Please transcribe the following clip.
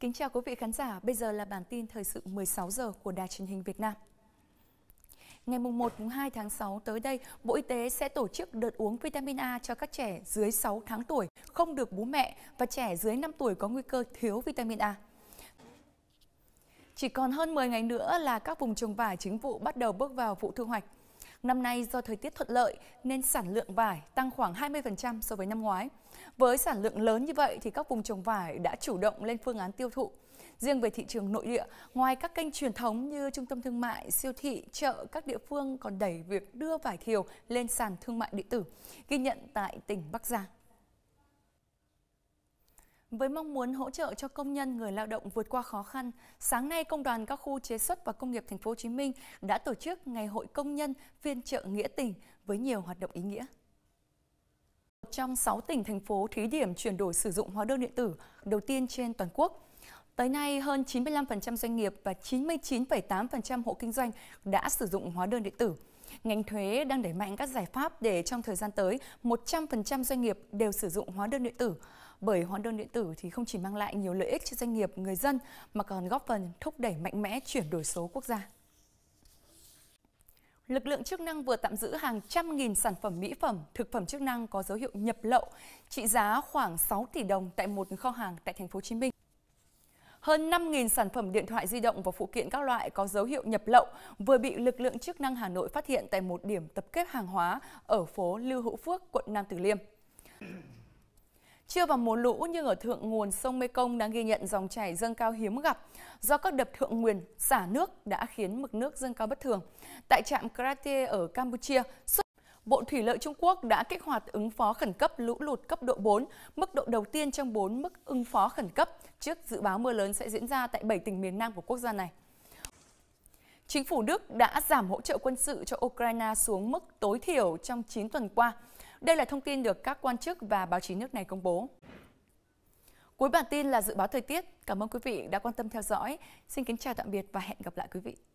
Kính chào quý vị khán giả, bây giờ là bản tin thời sự 16 giờ của Đài truyền hình Việt Nam. Ngày 1 2 tháng 6 tới đây, Bộ Y tế sẽ tổ chức đợt uống vitamin A cho các trẻ dưới 6 tháng tuổi không được bố mẹ và trẻ dưới 5 tuổi có nguy cơ thiếu vitamin A. Chỉ còn hơn 10 ngày nữa là các vùng trồng vải chính vụ bắt đầu bước vào vụ thu hoạch. Năm nay do thời tiết thuận lợi nên sản lượng vải tăng khoảng 20% so với năm ngoái. Với sản lượng lớn như vậy thì các vùng trồng vải đã chủ động lên phương án tiêu thụ. Riêng về thị trường nội địa, ngoài các kênh truyền thống như trung tâm thương mại, siêu thị, chợ, các địa phương còn đẩy việc đưa vải thiều lên sàn thương mại điện tử, ghi nhận tại tỉnh Bắc Giang. Với mong muốn hỗ trợ cho công nhân người lao động vượt qua khó khăn, sáng nay công đoàn các khu chế xuất và công nghiệp thành phố Hồ Chí Minh đã tổ chức ngày hội công nhân phiên trợ nghĩa tình với nhiều hoạt động ý nghĩa. một Trong 6 tỉnh thành phố thí điểm chuyển đổi sử dụng hóa đơn điện tử đầu tiên trên toàn quốc, tới nay hơn 95% doanh nghiệp và 99,8% hộ kinh doanh đã sử dụng hóa đơn điện tử ngành thuế đang đẩy mạnh các giải pháp để trong thời gian tới 100% doanh nghiệp đều sử dụng hóa đơn điện tử. Bởi hóa đơn điện tử thì không chỉ mang lại nhiều lợi ích cho doanh nghiệp, người dân mà còn góp phần thúc đẩy mạnh mẽ chuyển đổi số quốc gia. Lực lượng chức năng vừa tạm giữ hàng trăm nghìn sản phẩm mỹ phẩm, thực phẩm chức năng có dấu hiệu nhập lậu, trị giá khoảng 6 tỷ đồng tại một kho hàng tại thành phố Hồ Chí Minh. Hơn 5.000 sản phẩm điện thoại di động và phụ kiện các loại có dấu hiệu nhập lậu vừa bị lực lượng chức năng Hà Nội phát hiện tại một điểm tập kết hàng hóa ở phố Lưu Hữu Phước, quận Nam Từ Liêm. Chưa vào mùa lũ nhưng ở thượng nguồn sông Mekong đang ghi nhận dòng chảy dâng cao hiếm gặp do các đập thượng nguồn xả nước đã khiến mực nước dâng cao bất thường. Tại trạm Kratie ở Campuchia, Bộ Thủy lợi Trung Quốc đã kích hoạt ứng phó khẩn cấp lũ lụt cấp độ 4, mức độ đầu tiên trong 4 mức ứng phó khẩn cấp trước dự báo mưa lớn sẽ diễn ra tại 7 tỉnh miền Nam của quốc gia này. Chính phủ Đức đã giảm hỗ trợ quân sự cho Ukraine xuống mức tối thiểu trong 9 tuần qua. Đây là thông tin được các quan chức và báo chí nước này công bố. Cuối bản tin là dự báo thời tiết. Cảm ơn quý vị đã quan tâm theo dõi. Xin kính chào tạm biệt và hẹn gặp lại quý vị.